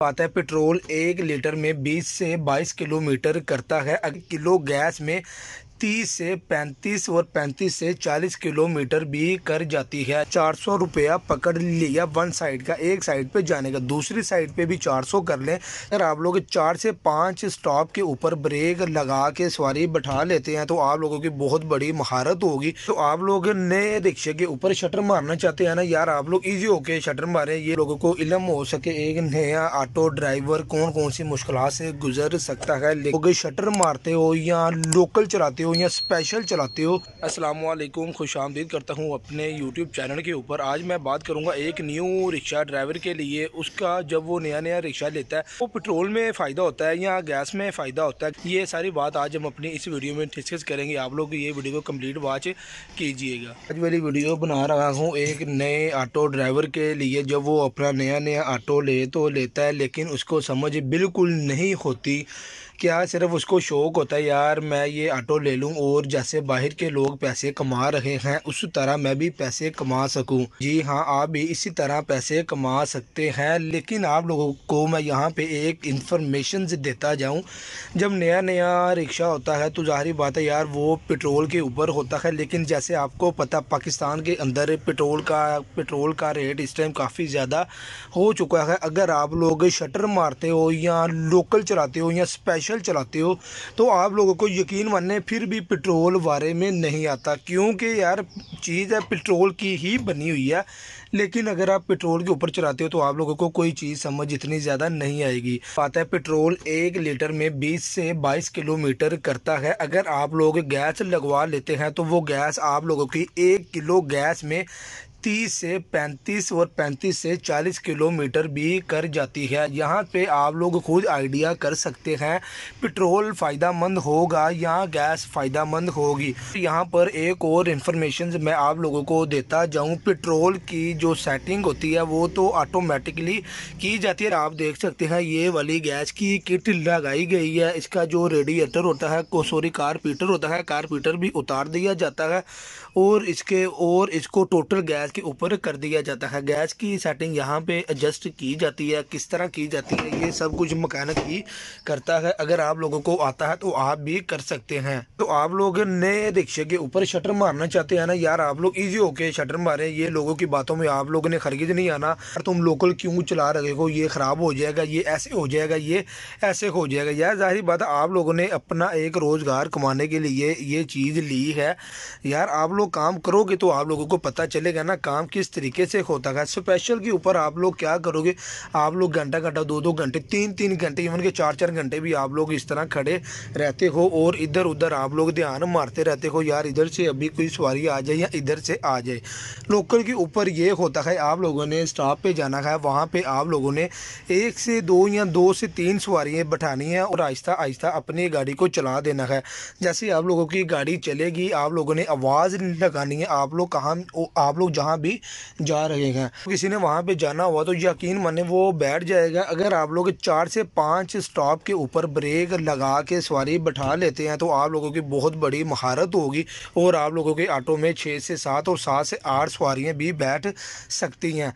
पाता है पेट्रोल एक लीटर में 20 से 22 किलोमीटर करता है किलो गैस में तीस से पैंतीस और पैंतीस से चालीस किलोमीटर भी कर जाती है चार सौ रुपया पकड़ लिया वन साइड का एक साइड पे जाने का दूसरी साइड पे भी चार सौ कर लें अगर आप लोग चार से पाँच स्टॉप के ऊपर ब्रेक लगा के सवारी बैठा लेते हैं तो आप लोगों की बहुत बड़ी महारत होगी तो आप लोग नए रिक्शे के ऊपर शटर मारना चाहते हैं ना यार आप लोग ईजी होके शटर मारे ये लोगों को इलम हो सके एक नया ऑटो ड्राइवर कौन कौन सी मुश्किल से गुजर सकता है लोग शटर मारते हो या लोकल चलाते हो हो या स्पेशल चलाते हो अस्सलाम वालेकुम खुश आमदीद करता हूँ अपने यूट्यूब चैनल के ऊपर आज मैं बात करूँगा एक न्यू रिक्शा ड्राइवर के लिए उसका जब वो नया नया रिक्शा लेता है वो पेट्रोल में फ़ायदा होता है या गैस में फ़ायदा होता है ये सारी बात आज हम अपनी इस वीडियो में डिस्कस करेंगे आप लोग ये वीडियो को कम्प्लीट वॉच कीजिएगा आज वाली वीडियो बना रहा हूँ एक नए ऑटो ड्राइवर के लिए जब वो अपना नया नया ऑटो ले तो लेता है लेकिन उसको समझ बिल्कुल नहीं होती क्या सिर्फ उसको शौक होता है यार मैं ये ऑटो ले लूँ और जैसे बाहर के लोग पैसे कमा रहे हैं उस तरह मैं भी पैसे कमा सकूँ जी हाँ आप भी इसी तरह पैसे कमा सकते हैं लेकिन आप लोगों को मैं यहाँ पे एक इंफॉर्मेशन देता जाऊँ जब नया नया रिक्शा होता है तो जाहिर बात है यार वो पेट्रोल के ऊपर होता है लेकिन जैसे आपको पता पाकिस्तान के अंदर पेट्रोल का पेट्रोल का रेट इस टाइम काफ़ी ज़्यादा हो चुका है अगर आप लोग शटर मारते हो या लोकल चलाते हो या स्पेशल कमर्शल चलाते हो तो आप लोगों को यकीन मानने फिर भी पेट्रोल बारे में नहीं आता क्योंकि यार चीज़ है पेट्रोल की ही बनी हुई है लेकिन अगर आप पेट्रोल के ऊपर चलाते हो तो आप लोगों को कोई चीज़ समझ इतनी ज़्यादा नहीं आएगी आता है पेट्रोल एक लीटर में 20 से 22 किलोमीटर करता है अगर आप लोग गैस लगवा लेते हैं तो वो गैस आप लोगों की एक किलो गैस में तीस से पैंतीस और पैंतीस से चालीस किलोमीटर भी कर जाती है यहाँ पे आप लोग खुद आइडिया कर सकते हैं पेट्रोल फ़ायदा मंद होगा या गैस फ़ायदा मंद होगी यहाँ पर एक और इन्फॉर्मेशन मैं आप लोगों को देता जाऊँ पेट्रोल की जो सेटिंग होती है वो तो ऑटोमेटिकली की जाती है आप देख सकते हैं ये वाली गैस की किट लगाई गई है इसका जो रेडिएटर होता है सॉरी कारपीटर होता है कारपीटर भी उतार दिया जाता है और इसके और इसको टोटल गैस गैस के ऊपर कर दिया जाता है गैस की सेटिंग यहाँ पे एडजस्ट की जाती है किस तरह की जाती है ये सब कुछ मकैनिक ही करता है अगर आप लोगों को आता है तो आप भी कर सकते हैं तो आप लोग नए रिक्शे के ऊपर शटर मारना चाहते हैं ना यार आप लोग इजी होके शटर मारे ये लोगों की बातों में आप लोगों ने खरीद नहीं आना तुम लोकल क्यों चला रहे हो ये ख़राब हो जाएगा ये ऐसे हो जाएगा ये ऐसे हो जाएगा यार जाहिर बात आप लोगों ने अपना एक रोज़गार कमाने के लिए ये चीज़ ली है यार आप लोग काम करोगे तो आप लोगों को पता चलेगा ना काम किस तरीके से होता है स्पेशल के ऊपर आप लोग क्या करोगे आप लोग घंटा घंटा दो दो घंटे तीन तीन घंटे इवन के चार चार घंटे भी आप लोग इस तरह खड़े रहते हो और इधर उधर आप लोग ध्यान मारते रहते हो यार इधर से अभी कोई सवारी आ जाए या इधर से आ जाए लोकल के ऊपर ये होता है आप लोगों ने स्टॉप पर जाना है वहाँ पर आप लोगों ने एक से दो या दो से तीन सवारियाँ बैठानी है और आहिस्ता आहिस्ता अपनी गाड़ी को चला देना है जैसे आप लोगों की गाड़ी चलेगी आप लोगों ने आवाज़ लगानी है आप लोग कहाँ आप लोग जहाँ वहाँ भी जा रहे हैं किसी ने वहाँ पर जाना हुआ तो यकीन माने वो बैठ जाएगा अगर आप लोग चार से पाँच स्टॉप के ऊपर ब्रेक लगा के सवारी बैठा लेते हैं तो आप लोगों की बहुत बड़ी महारत होगी और आप लोगों के ऑटो में छः से सात और सात से आठ सवारियाँ भी बैठ सकती हैं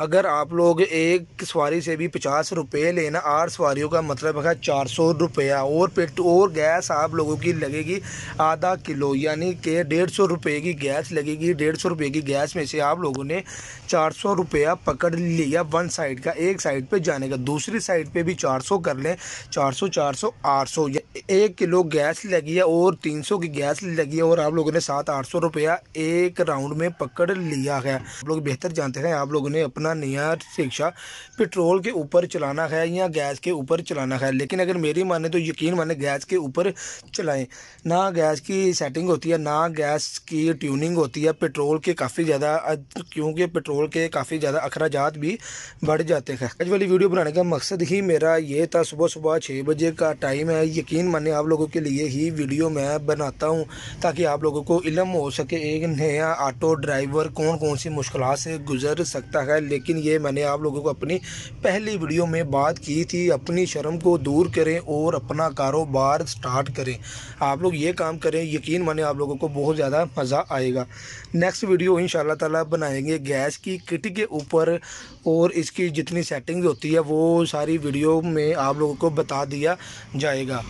अगर आप लोग एक सवारी से भी पचास रुपये लेना आठ सवारियों का मतलब है चार सौ रुपया और और गैस आप लोगों की लगेगी आधा किलो यानी कि डेढ़ सौ रुपये की गैस लगेगी डेढ़ सौ रुपये की गैस में से आप लोगों ने चार सौ रुपया पकड़ लिया वन साइड का एक साइड पे जाने का दूसरी साइड पे भी चार सौ कर लें चार सौ चार सौ आठ सौ एक किलो गैस लगी है और तीन सौ की गैस लगी है और आप लोगों ने सात आठ सौ रुपया एक राउंड में पकड़ लिया है आप लोग बेहतर जानते हैं आप लोगों ने अपना चलाना नहीं है रिक्शा पेट्रोल के ऊपर चलाना है या गैस के ऊपर चलाना है लेकिन अगर मेरी माने तो यकीन माने गैस के ऊपर चलाएं ना गैस की सेटिंग होती है ना गैस की ट्यूनिंग होती है पेट्रोल के काफ़ी ज़्यादा क्योंकि पेट्रोल के काफ़ी ज़्यादा अखराज भी बढ़ जाते हैं आज वाली वीडियो बनाने का मकसद ही मेरा ये था सुबह सुबह छः बजे का टाइम है यकीन माने आप लोगों के लिए ही वीडियो मैं बनाता हूँ ताकि आप लोगों को इलम हो सके एक नया ऑटो ड्राइवर कौन कौन सी मुश्किल से गुजर सकता है लेकिन लेकिन ये मैंने आप लोगों को अपनी पहली वीडियो में बात की थी अपनी शर्म को दूर करें और अपना कारोबार स्टार्ट करें आप लोग ये काम करें यकीन मैंने आप लोगों को बहुत ज़्यादा मज़ा आएगा नेक्स्ट वीडियो इन ताला बनाएंगे गैस की किट के ऊपर और इसकी जितनी सेटिंग्स होती है वो सारी वीडियो में आप लोगों को बता दिया जाएगा